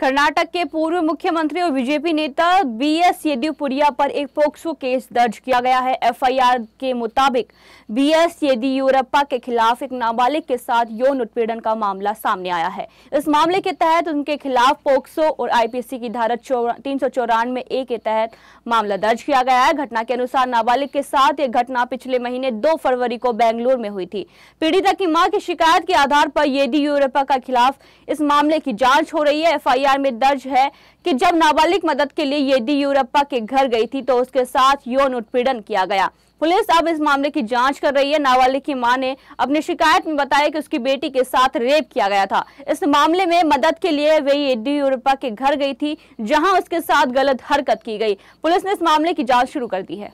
कर्नाटक के पूर्व मुख्यमंत्री और बीजेपी नेता बी एस येदियुपुरिया पर एक पोक्सो केस दर्ज किया गया है एफआईआर के मुताबिक बी एस येदियुरप्पा के खिलाफ एक नाबालिग के साथ यौन उत्पीड़न का मामला सामने आया है इस मामले के तहत उनके खिलाफ पोक्सो और आईपीसी की धारा तीन सौ चौरानवे ए के तहत मामला दर्ज किया गया है घटना के अनुसार नाबालिग के साथ यह घटना पिछले महीने दो फरवरी को बेंगलुरु में हुई थी पीड़िता की माँ की शिकायत के आधार पर येदियुरप्पा के खिलाफ इस मामले की जाँच हो रही है एफ एफआईआर में दर्ज है कि जब नाबालिग मदद के लिए येदियुरप्पा के घर गई थी तो उसके साथ यौन उत्पीड़न किया गया पुलिस अब इस मामले की जांच कर रही है नाबालिग की मां ने अपनी शिकायत में बताया कि उसकी बेटी के साथ रेप किया गया था इस मामले में मदद के लिए वे येदियुरप्पा के घर गई थी जहां उसके साथ गलत हरकत की गई पुलिस ने इस मामले की जांच शुरू कर दी है